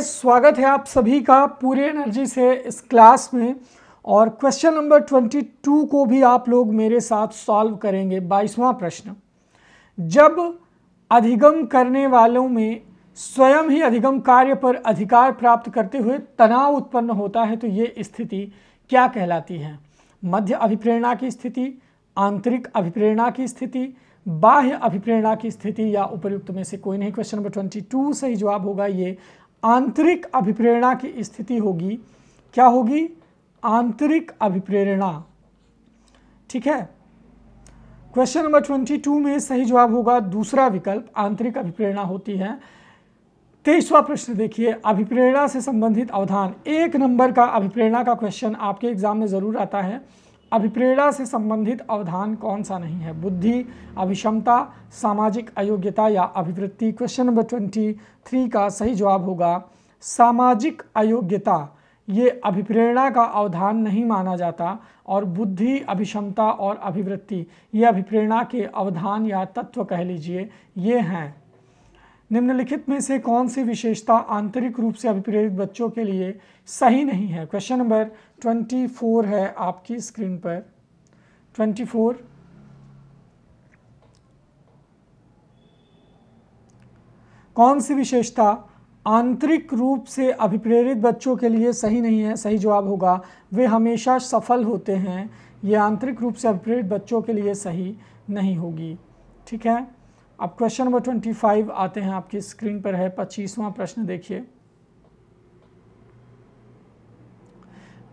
स्वागत है आप सभी का पूरे एनर्जी से इस क्लास में और क्वेश्चन नंबर 22 को भी आप लोग मेरे साथ सॉल्व करेंगे बाईसवां प्रश्न जब अधिगम करने वालों में स्वयं ही अधिगम कार्य पर अधिकार प्राप्त करते हुए तनाव उत्पन्न होता है तो ये स्थिति क्या कहलाती है मध्य अभिप्रेरणा की स्थिति आंतरिक अभिप्रेरणा की स्थिति बाह्य अभिप्रेरणा की स्थिति या उपयुक्त में से कोई नहीं क्वेश्चन नंबर ट्वेंटी टू सही जवाब होगा ये आंतरिक अभिप्रेरणा की स्थिति होगी क्या होगी आंतरिक अभिप्रेरणा ठीक है क्वेश्चन नंबर ट्वेंटी टू में सही जवाब होगा दूसरा विकल्प आंतरिक अभिप्रेरणा होती है तेईसवा प्रश्न देखिए अभिप्रेरणा से संबंधित अवधान एक नंबर का अभिप्रेरणा का क्वेश्चन आपके एग्जाम में ज़रूर आता है अभिप्रेरणा से संबंधित अवधान कौन सा नहीं है बुद्धि अभिषमता सामाजिक अयोग्यता या अभिवृत्ति क्वेश्चन नंबर ट्वेंटी थ्री का सही जवाब होगा सामाजिक अयोग्यता ये अभिप्रेरणा का अवधान नहीं माना जाता और बुद्धि अभिषमता और अभिवृत्ति ये अभिप्रेरणा के अवधान या तत्व कह लीजिए ये हैं निम्नलिखित में से कौन सी विशेषता आंतरिक रूप से अभिप्रेरित बच्चों के लिए सही नहीं है क्वेश्चन नंबर ट्वेंटी फोर है आपकी स्क्रीन पर ट्वेंटी फोर कौन सी विशेषता आंतरिक रूप से अभिप्रेरित बच्चों के लिए सही नहीं है सही जवाब होगा वे हमेशा सफल होते हैं ये आंतरिक रूप से अभिप्रेरित बच्चों के लिए सही नहीं होगी ठीक है अब क्वेश्चन नंबर ट्वेंटी फाइव आते हैं आपकी स्क्रीन पर है पच्चीसवां प्रश्न देखिए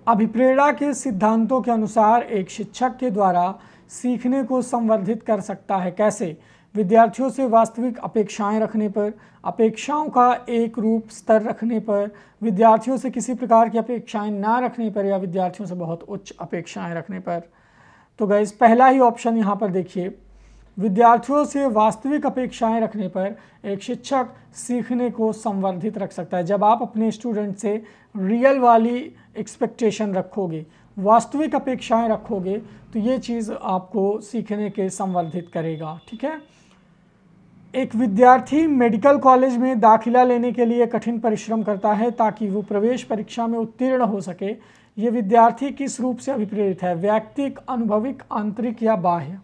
अभिप्रेरणा के सिद्धांतों के अनुसार एक शिक्षक के द्वारा सीखने को संवर्धित कर सकता है कैसे विद्यार्थियों से वास्तविक अपेक्षाएं रखने पर अपेक्षाओं का एक रूप स्तर रखने पर विद्यार्थियों से किसी प्रकार की अपेक्षाएं ना रखने पर या विद्यार्थियों से बहुत उच्च अपेक्षाएं रखने पर तो गैस पहला ही ऑप्शन यहाँ पर देखिए विद्यार्थियों से वास्तविक अपेक्षाएं रखने पर एक शिक्षक सीखने को संवर्धित रख सकता है जब आप अपने स्टूडेंट से रियल वाली एक्सपेक्टेशन रखोगे वास्तविक अपेक्षाएं रखोगे तो ये चीज़ आपको सीखने के संवर्धित करेगा ठीक है एक विद्यार्थी मेडिकल कॉलेज में दाखिला लेने के लिए कठिन परिश्रम करता है ताकि वो प्रवेश परीक्षा में उत्तीर्ण हो सके ये विद्यार्थी किस रूप से अभिप्रेरित है व्यक्तिक अनुभविक आंतरिक या बाह्य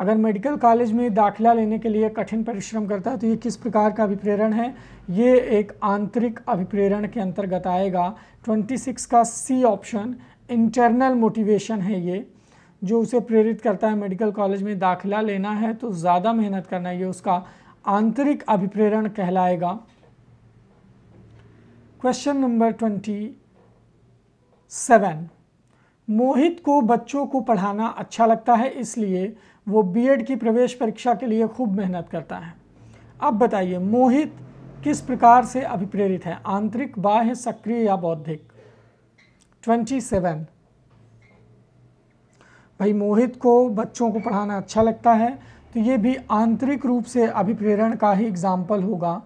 अगर मेडिकल कॉलेज में दाखिला लेने के लिए कठिन परिश्रम करता है तो ये किस प्रकार का अभिप्रेरण है ये एक आंतरिक अभिप्रेरण के अंतर्गत आएगा 26 का सी ऑप्शन इंटरनल मोटिवेशन है ये जो उसे प्रेरित करता है मेडिकल कॉलेज में दाखिला लेना है तो ज़्यादा मेहनत करना है ये उसका आंतरिक अभिप्रेरण कहलाएगा question number twenty seven Mohit को बच्चों को पढ़ाना अच्छा लगता है इसलिए वो बीएड की प्रवेश परीक्षा के लिए खूब मेहनत करता है अब बताइए मोहित किस प्रकार से अभिप्रेरित है आंतरिक बाह्य सक्रिय या बौद्धिक ट्वेंटी सेवन भाई मोहित को बच्चों को पढ़ाना अच्छा लगता है तो ये भी आंतरिक रूप से अभिप्रेरण का ही एग्जाम्पल होगा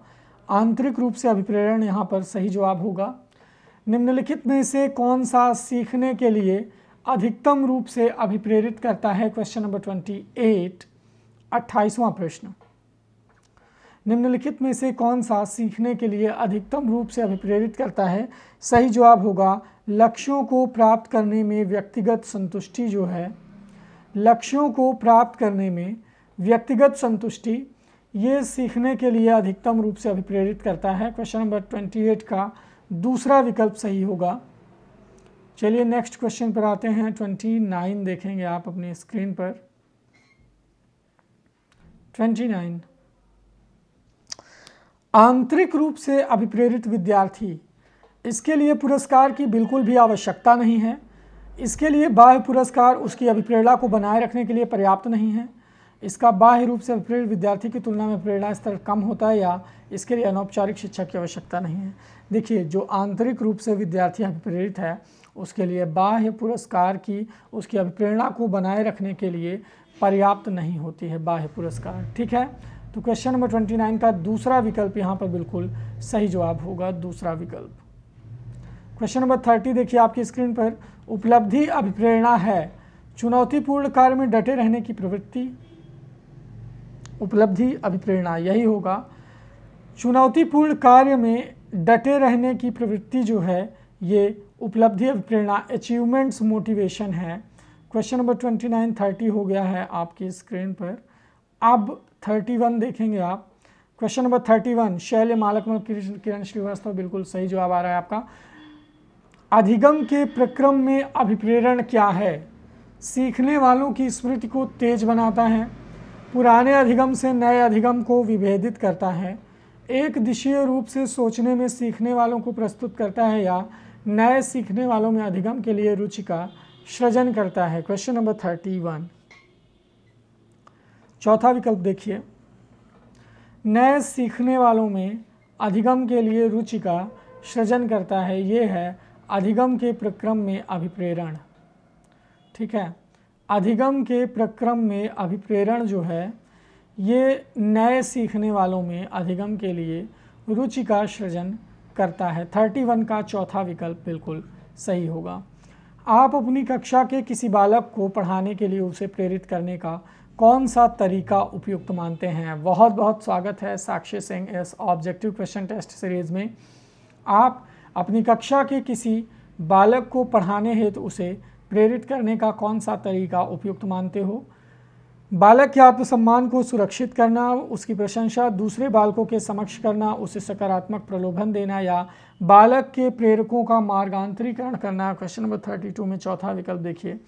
आंतरिक रूप से अभिप्रेरण यहाँ पर सही जवाब होगा निम्नलिखित में से कौन सा सीखने के लिए अधिकतम रूप से अभिप्रेरित करता है क्वेश्चन नंबर ट्वेंटी एट अट्ठाईसवां प्रश्न निम्नलिखित में से कौन सा सीखने के लिए अधिकतम रूप से अभिप्रेरित करता है सही जवाब होगा लक्ष्यों को प्राप्त करने में व्यक्तिगत संतुष्टि जो है लक्ष्यों को प्राप्त करने में व्यक्तिगत संतुष्टि ये सीखने के लिए अधिकतम रूप से अभिप्रेरित करता है क्वेश्चन नंबर ट्वेंटी एट का दूसरा विकल्प सही होगा चलिए नेक्स्ट क्वेश्चन पर आते हैं ट्वेंटी नाइन देखेंगे आप अपनी स्क्रीन पर ट्वेंटी नाइन आंतरिक रूप से अभिप्रेरित विद्यार्थी इसके लिए पुरस्कार की बिल्कुल भी आवश्यकता नहीं है इसके लिए बाह्य पुरस्कार उसकी अभिप्रेरणा को बनाए रखने के लिए पर्याप्त नहीं है इसका बाह्य रूप से प्रेरित विद्यार्थी की तुलना में प्रेरणा स्तर कम होता है या इसके लिए अनौपचारिक शिक्षा की आवश्यकता नहीं है देखिए जो आंतरिक रूप से विद्यार्थी अभिप्रेरित है उसके लिए बाह्य पुरस्कार की उसकी अभिप्रेरणा को बनाए रखने के लिए पर्याप्त नहीं होती है बाह्य पुरस्कार ठीक है तो क्वेश्चन नंबर ट्वेंटी नाइन का दूसरा विकल्प यहाँ पर बिल्कुल सही जवाब होगा दूसरा विकल्प क्वेश्चन नंबर थर्टी देखिए आपकी स्क्रीन पर उपलब्धि अभिप्रेरणा है चुनौतीपूर्ण कार्य में डटे रहने की प्रवृत्ति उपलब्धि अभिप्रेरणा यही होगा चुनौतीपूर्ण कार्य में डटे रहने की प्रवृत्ति जो है ये उपलब्धि अभिप्रेरणा अचीवमेंट्स मोटिवेशन है question number twenty nine thirty हो गया है आपकी स्क्रीन पर अब थर्टी वन देखेंगे आप क्वेश्चन नंबर थर्टी वन शैल्य मालकमल किरण श्रीवास्तव बिल्कुल सही जवाब आ रहा है आपका अधिगम के प्रक्रम में अभिप्रेरण क्या है सीखने वालों की स्मृति को तेज बनाता है पुराने अधिगम से नए अधिगम को विभेदित करता है एक दिशीय रूप से सोचने में सीखने वालों को प्रस्तुत करता है या नए सीखने वालों में अधिगम के लिए रुचि का सृजन करता है क्वेश्चन नंबर थर्टी वन चौथा विकल्प देखिए नए सीखने वालों में अधिगम के लिए रुचि का सृजन करता है ये है अधिगम के प्रक्रम में अभिप्रेरण ठीक है अधिगम के प्रक्रम में अभिप्रेरण जो है ये नए सीखने वालों में अधिगम के लिए रुचि का सृजन करता है थर्टी वन का चौथा विकल्प बिल्कुल सही होगा आप अपनी कक्षा के किसी बालक को पढ़ाने के लिए उसे प्रेरित करने का कौन सा तरीका उपयुक्त मानते हैं बहुत बहुत स्वागत है साक्षी सिंह इस ऑब्जेक्टिव क्वेश्चन टेस्ट सीरीज़ में आप अपनी कक्षा के किसी बालक को पढ़ाने हेतु उसे प्रेरित करने का कौन सा तरीका उपयुक्त मानते हो बालक के आत्मसम्मान को सुरक्षित करना उसकी प्रशंसा दूसरे बालकों के समक्ष करना उसे सकारात्मक प्रलोभन देना या बालक के प्रेरकों का मार्गांतरीकरण करना क्वेश्चन नंबर थर्टी टू में चौथा विकल्प देखिए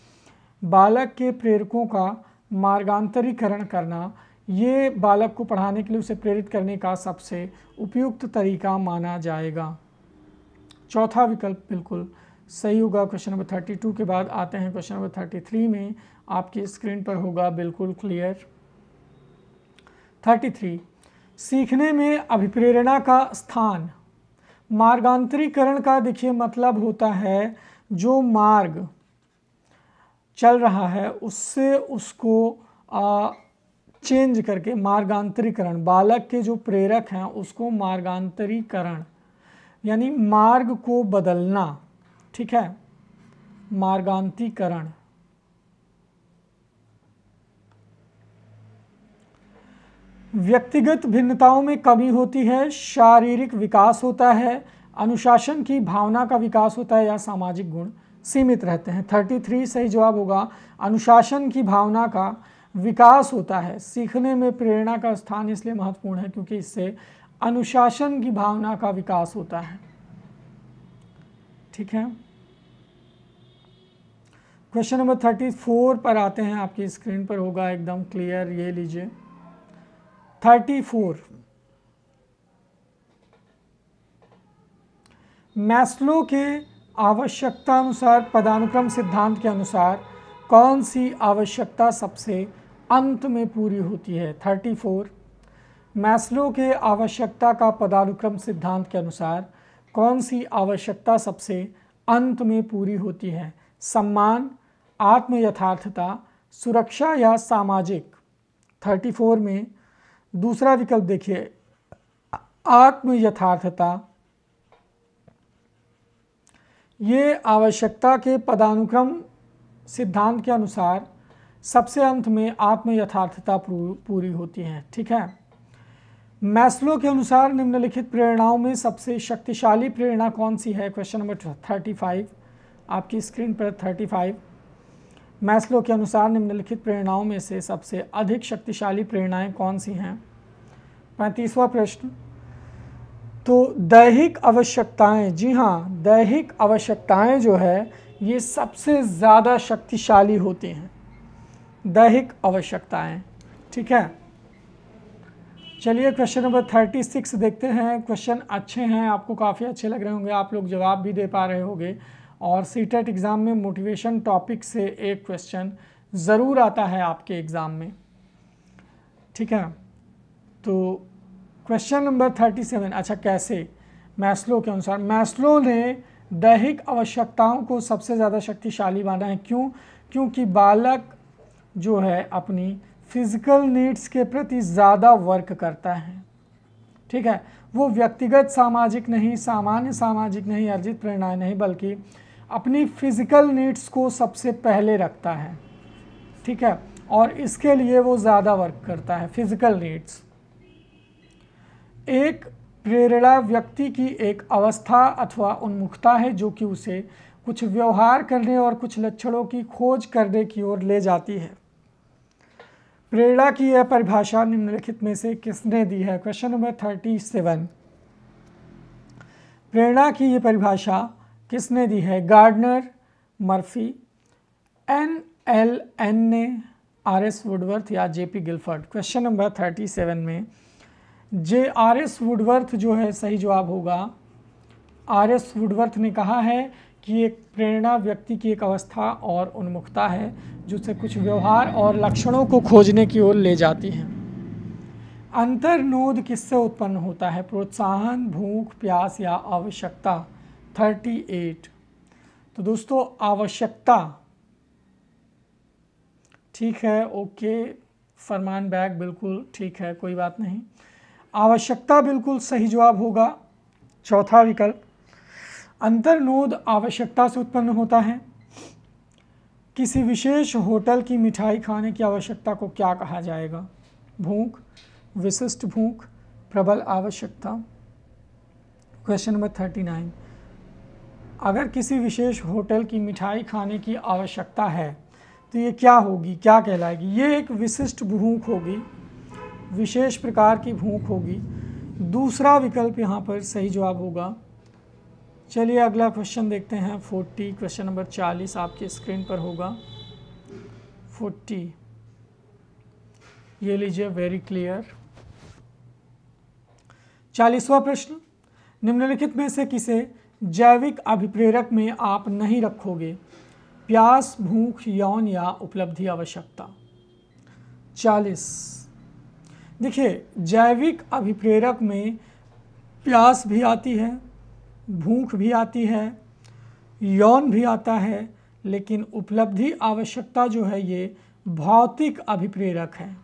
बालक के प्रेरकों का मार्गांतरीकरण करना ये बालक को पढ़ाने के लिए उसे प्रेरित करने का सबसे उपयुक्त तरीका माना जाएगा चौथा विकल्प बिल्कुल सही होगा क्वेश्चन नंबर थर्टी टू के बाद आते हैं क्वेश्चन नंबर थर्टी थ्री में आपकी स्क्रीन पर होगा बिल्कुल क्लियर थर्टी थ्री सीखने में अभिप्रेरणा का स्थान मार्गांतरीकरण का देखिए मतलब होता है जो मार्ग चल रहा है उससे उसको आ, चेंज करके मार्गांतरीकरण बालक के जो प्रेरक हैं उसको मार्गांतरीकरण यानी मार्ग को बदलना ठीक है मार्गांतिकरण व्यक्तिगत भिन्नताओं में कमी होती है शारीरिक विकास होता है अनुशासन की भावना का विकास होता है या सामाजिक गुण सीमित रहते हैं 33 सही जवाब होगा अनुशासन की भावना का विकास होता है सीखने में प्रेरणा का स्थान इसलिए महत्वपूर्ण है क्योंकि इससे अनुशासन की भावना का विकास होता है ठीक है क्वेश्चन नंबर थर्टी फोर पर आते हैं आपकी स्क्रीन पर होगा एकदम क्लियर ये लीजिए थर्टी फोर मैस्लो के आवश्यकता अनुसार पदानुक्रम सिद्धांत के अनुसार कौन सी आवश्यकता सबसे अंत में पूरी होती है थर्टी फोर मैस्लो के आवश्यकता का पदानुक्रम सिद्धांत के अनुसार कौन सी आवश्यकता सबसे अंत में पूरी होती है सम्मान आत्म यथार्थता सुरक्षा या सामाजिक 34 में दूसरा विकल्प देखिए आत्म यथार्थता ये आवश्यकता के पदानुक्रम सिद्धांत के अनुसार सबसे अंत में आत्म यथार्थता पूरी होती है ठीक है मैस्लो के अनुसार निम्नलिखित प्रेरणाओं में सबसे शक्तिशाली प्रेरणा कौन सी है क्वेश्चन नंबर थर्टी फाइव आपकी स्क्रीन पर 35 मैस्लो के अनुसार निम्नलिखित प्रेरणाओं में से सबसे अधिक शक्तिशाली प्रेरणाएं कौन सी हैं पैंतीसवा प्रश्न तो दैहिक आवश्यकताएं जी हाँ दैहिक आवश्यकताएं जो है ये सबसे ज़्यादा शक्तिशाली होती हैं दैहिक आवश्यकताएं ठीक है चलिए क्वेश्चन नंबर थर्टी सिक्स देखते हैं क्वेश्चन अच्छे हैं आपको काफ़ी अच्छे लग रहे होंगे आप लोग जवाब भी दे पा रहे होंगे और सी टेट एग्ज़ाम में मोटिवेशन टॉपिक से एक क्वेश्चन ज़रूर आता है आपके एग्ज़ाम में ठीक है तो क्वेश्चन नंबर थर्टी सेवन अच्छा कैसे मैस्लो के अनुसार मैस्लो ने दैहिक आवश्यकताओं को सबसे ज़्यादा शक्तिशाली माना है क्यों क्योंकि बालक जो है अपनी फिज़िकल नीड्स के प्रति ज़्यादा वर्क करता है ठीक है वो व्यक्तिगत सामाजिक नहीं सामान्य सामाजिक नहीं अर्जित प्रेरणाएं नहीं बल्कि अपनी फ़िज़िकल नीड्स को सबसे पहले रखता है ठीक है और इसके लिए वो ज़्यादा वर्क करता है फिज़िकल नीड्स एक प्रेरणा व्यक्ति की एक अवस्था अथवा उन्मुखता है जो कि उसे कुछ व्यवहार करने और कुछ लक्षणों की खोज करने की ओर ले जाती है प्रेरणा की यह परिभाषा निम्नलिखित में से किसने दी है क्वेश्चन नंबर थर्टी सेवन प्रेरणा की यह परिभाषा किसने दी है Gardner Murphy N L N ने आर एस वुडवर्थ या J P Guilford question number thirty seven में जे आर एस वुडवर्थ जो है सही जवाब होगा आर एस वुडवर्थ ने कहा है कि एक प्रेरणा व्यक्ति की एक अवस्था और उन्मुखता है जिससे कुछ व्यवहार और लक्षणों को खोजने की ओर ले जाती है अंतर्नोद किससे उत्पन्न होता है प्रोत्साहन भूख प्यास या आवश्यकता थर्टी एट तो दोस्तों आवश्यकता ठीक है ओके फरमान बैग बिल्कुल ठीक है कोई बात नहीं आवश्यकता बिल्कुल सही जवाब होगा चौथा विकल्प अंतर्नोद आवश्यकता से उत्पन्न होता है किसी विशेष होटल की मिठाई खाने की आवश्यकता को क्या कहा जाएगा भूख विशिष्ट भूख प्रबल आवश्यकता क्वेश्चन नंबर थर्टी नाइन अगर किसी विशेष होटल की मिठाई खाने की आवश्यकता है तो ये क्या होगी क्या कहलाएगी ये एक विशिष्ट भूख होगी विशेष प्रकार की भूख होगी दूसरा विकल्प यहाँ पर सही जवाब होगा चलिए अगला क्वेश्चन देखते हैं फोर्टी क्वेश्चन नंबर चालीस आपके स्क्रीन पर होगा फोर्टी ये लीजिए वेरी क्लियर चालीसवा प्रश्न निम्नलिखित में से किसे जैविक अभिप्रेरक में आप नहीं रखोगे प्यास भूख यौन या उपलब्धि आवश्यकता चालीस देखिए जैविक अभिप्रेरक में प्यास भी आती है भूख भी आती है यौन भी आता है लेकिन उपलब्धि आवश्यकता जो है ये भौतिक अभिप्रेरक है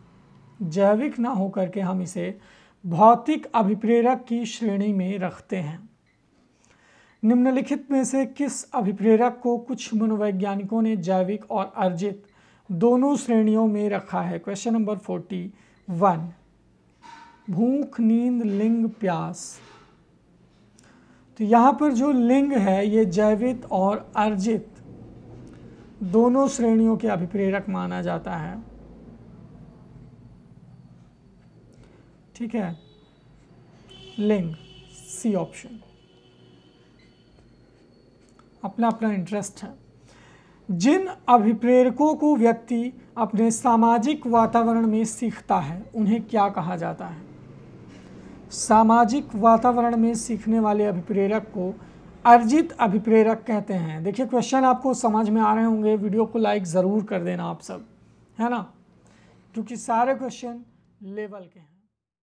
जैविक ना होकर के हम इसे भौतिक अभिप्रेरक की श्रेणी में रखते हैं निम्नलिखित में से किस अभिप्रेरक को कुछ मनोवैज्ञानिकों ने जैविक और अर्जित दोनों श्रेणियों में रखा है क्वेश्चन नंबर फोर्टी वन भूख नींद लिंग प्यास तो यहाँ पर जो लिंग है ये जैविक और अर्जित दोनों श्रेणियों के अभिप्रेरक माना जाता है ठीक है लिंग सी ऑप्शन अपना अपना इंटरेस्ट है जिन अभिप्रेरकों को व्यक्ति अपने सामाजिक वातावरण में सीखता है उन्हें क्या कहा जाता है सामाजिक वातावरण में सीखने वाले अभिप्रेरक को अर्जित अभिप्रेरक कहते हैं देखिए क्वेश्चन आपको समझ में आ रहे होंगे वीडियो को लाइक ज़रूर कर देना आप सब है ना क्योंकि सारे क्वेश्चन लेवल के हैं